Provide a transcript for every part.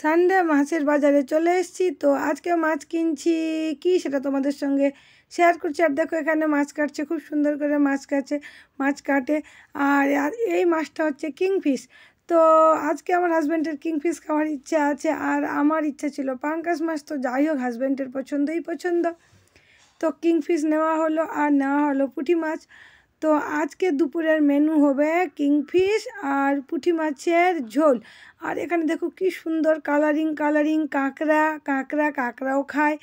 Sunday মাছের বাজারে চলে এসেছি তো আজকে মাছ কিনছি কি সেটা তোমাদের সঙ্গে শেয়ার করছি আর দেখো এখানে মাছ কাটছে খুব সুন্দর করে মাছ কাটছে মাছ কাটে আর এই মাছটা হচ্ছে কিংফিশ তো আজকে আমার হাজব্যান্ডের কিংফিশ খাওয়ার ইচ্ছা আছে আর আমার ইচ্ছা ছিল পাঙ্কাস মাছ তো যাই হোক হাজব্যান্ডের পছন্দই পছন্দ তো কিংফিশ নেওয়া হলো আর নেওয়া হলো পুঁটি মাছ তো আজকে দুপুরের মেনু হবে কিংফিশ আর পুঁটি মাছের ঝোল আর এখানে দেখো কি সুন্দর কালারিং কালারিং কাঁকড়া কাঁকড়া কাঁকড়াও খায়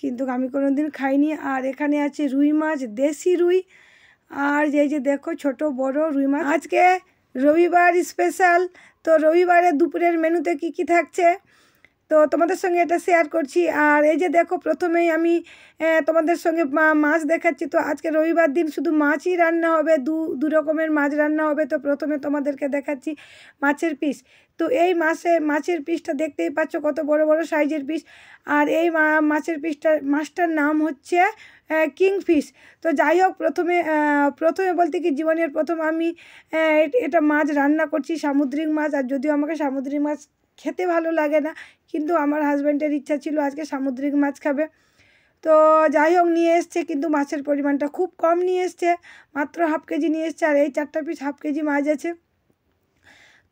কিন্তু আমি কোনো দিন খাইনি আর এখানে আছে রুই মাছ দেশি রুই আর যে যে দেখো ছোট বড় রুই মাছ আজকে রবিবার স্পেশাল তো রবিবারে দুপুরের মেনুতে কি কি থাকছে তো তোমাদের সঙ্গে এটা শেয়ার করছি আর এই যে দেখো প্রথমেই আমি তোমাদের সঙ্গে মাছ দেখাচ্ছি তো আজকে রবিবার দিন শুধু মাছই রান্না হবে দু দু রকমের মাছ রান্না হবে তো প্রথমে তোমাদেরকে দেখাচ্ছি মাছের পিস তো এই মাছে মাছের পিসটা দেখতেই পাচ্ছ কত বড় বড় সাইজের পিস আর এই মাছের পিসটা মাছটার নাম হচ্ছে কিংফিশ তো যাই হোক প্রথমে প্রথমে বলতে কি জীবনের প্রথম আমি এটা মাছ রান্না করছি সামুদ্রিক মাছ আর যদিও আমাকে সামুদ্রিক মাছ খেতে ভালো লাগে না কিন্তু আমার হাজব্যান্ডের ইচ্ছা ছিল আজকে সামুদ্রিক মাছ খাবে তো যাই হোক নিয়ে এসছে কিন্তু মাছের পরিমাণটা খুব কম নিয়ে এসছে মাত্র হাফ কেজি নিয়ে এসছে আর এই চারটা পিস হাফ কেজি মাছ আছে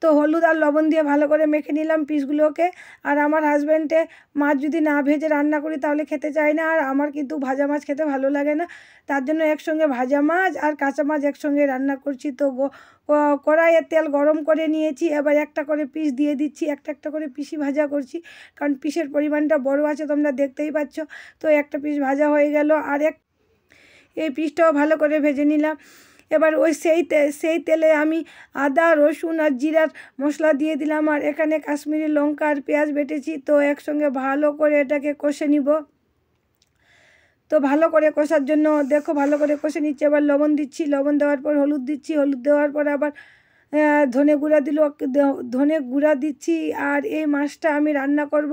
তো হলুদ আর লবণ দিয়ে ভালো করে মেখে নিলাম পিসগুলোকে আর আমার হাজব্যান্ডে মাছ যদি না ভেজে রান্না করি তাহলে খেতে চায় না আর আমার কিন্তু ভাজা মাছ খেতে ভালো লাগে না তার জন্য একসঙ্গে ভাজা মাছ আর কাঁচা মাছ একসঙ্গে রান্না করছি তো কড়াইয়ে তেল গরম করে নিয়েছি এবার একটা করে পিস দিয়ে দিচ্ছি একটা একটা করে পিসি ভাজা করছি কারণ পিসের পরিমাণটা বড় আছে তোমরা দেখতেই পাচ্ছ তো একটা পিস ভাজা হয়ে গেল আর এক এই পিসটাও ভালো করে ভেজে নিলাম এবার ওই সেই সেই তেলে আমি আদা রসুন আর জিরার মশলা দিয়ে দিলাম আর এখানে কাশ্মীরি লঙ্কা আর পেঁয়াজ বেটেছি তো একসঙ্গে ভালো করে এটাকে কষে নিব তো ভালো করে কষার জন্য দেখো ভালো করে কষে নিচ্ছি আবার লবণ দিচ্ছি লবণ দেওয়ার পর হলুদ দিচ্ছি হলুদ দেওয়ার পর আবার ধনে গুঁড়া দিল ধনে গুঁড়া দিচ্ছি আর এই মাছটা আমি রান্না করব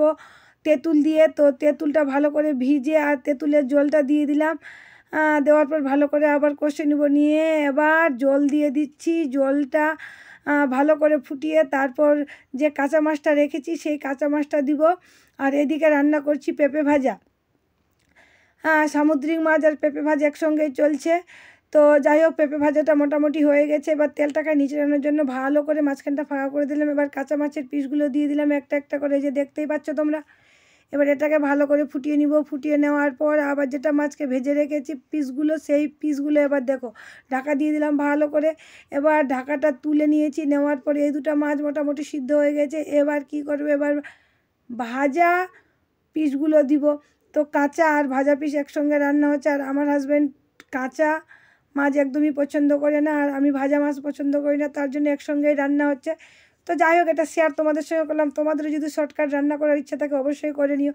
তেঁতুল দিয়ে তো তেঁতুলটা ভালো করে ভিজে আর তেঁতুলের জলটা দিয়ে দিলাম দেওয়ার পর ভালো করে আবার কষে নিব নিয়ে এবার জল দিয়ে দিচ্ছি জলটা ভালো করে ফুটিয়ে তারপর যে কাঁচা মাছটা রেখেছি সেই কাঁচা মাছটা দিব আর এদিকে রান্না করছি পেঁপে ভাজা হ্যাঁ সামুদ্রিক মাছ আর পেঁপে ভাজা একসঙ্গেই চলছে তো যাই হোক পেঁপে ভাজাটা মোটামুটি হয়ে গেছে এবার তেলটাকে নিচে রানোর জন্য ভালো করে মাঝখানটা ফাঁকা করে দিলাম এবার কাঁচা মাছের পিসগুলো দিয়ে দিলাম একটা একটা করে যে দেখতেই পাচ্ছ তোমরা এবার এটাকে ভালো করে ফুটিয়ে নিব ফুটিয়ে নেওয়ার পর আবার যেটা মাছকে ভেজে রেখেছি পিসগুলো সেই পিসগুলো এবার দেখো ঢাকা দিয়ে দিলাম ভালো করে এবার ঢাকাটা তুলে নিয়েছি নেওয়ার পরে এই দুটা মাছ মোটামুটি সিদ্ধ হয়ে গেছে এবার কি করবে এবার ভাজা পিসগুলো দিব তো কাঁচা আর ভাজা পিস একসঙ্গে রান্না হচ্ছে আর আমার হাজব্যান্ড কাঁচা মাছ একদমই পছন্দ করে না আর আমি ভাজা মাছ পছন্দ করি না তার জন্য একসঙ্গেই রান্না হচ্ছে তো যাই হোক এটা শেয়ার তোমাদের সঙ্গে করলাম তোমাদেরও যদি শর্টকাট রান্না করার ইচ্ছা থাকে অবশ্যই করে নিও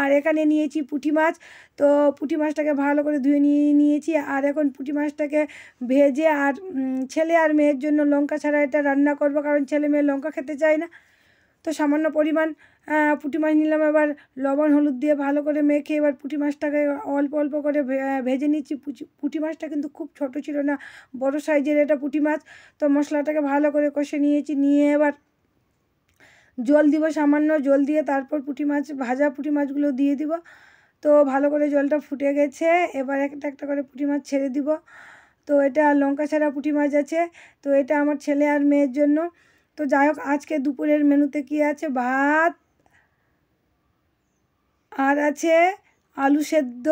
আর এখানে নিয়েছি পুঁটি মাছ তো পুঁটি মাছটাকে ভালো করে ধুয়ে নিয়ে নিয়েছি আর এখন পুঁটি মাছটাকে ভেজে আর ছেলে আর মেয়ের জন্য লঙ্কা ছাড়া এটা রান্না করবো কারণ ছেলে মেয়ে লঙ্কা খেতে চায় না তো সামান্য পরিমাণ পুঁটি মাছ নিলাম এবার লবণ হলুদ দিয়ে ভালো করে মেখে এবার পুঁটি মাছটাকে অল্প অল্প করে ভেজে নিচ্ছি পুঁটি মাছটা কিন্তু খুব ছোট ছিল না বড় সাইজের এটা পুঁটি মাছ তো মশলাটাকে ভালো করে কষে নিয়েছি নিয়ে এবার জল দিব সামান্য জল দিয়ে তারপর পুঁটি মাছ ভাজা পুঁটি মাছগুলো দিয়ে দিব তো ভালো করে জলটা ফুটে গেছে এবার একটা একটা করে পুঁটি মাছ ছেড়ে দিব তো এটা লঙ্কা ছাড়া পুঁটি মাছ আছে তো এটা আমার ছেলে আর মেয়ের জন্য তো যাই হোক আজকে দুপুরের মেনুতে কি আছে ভাত আর আছে আলু সেদ্ধ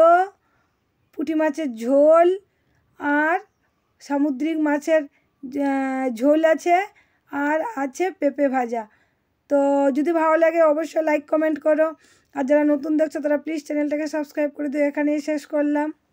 পুঁটি মাছের ঝোল আর সামুদ্রিক মাছের ঝোল আছে আর আছে পেঁপে ভাজা তো যদি ভালো লাগে অবশ্যই লাইক কমেন্ট করো আর যারা নতুন দেখছো তারা প্লিজ চ্যানেলটাকে সাবস্ক্রাইব করে দিও এখানেই শেষ করলাম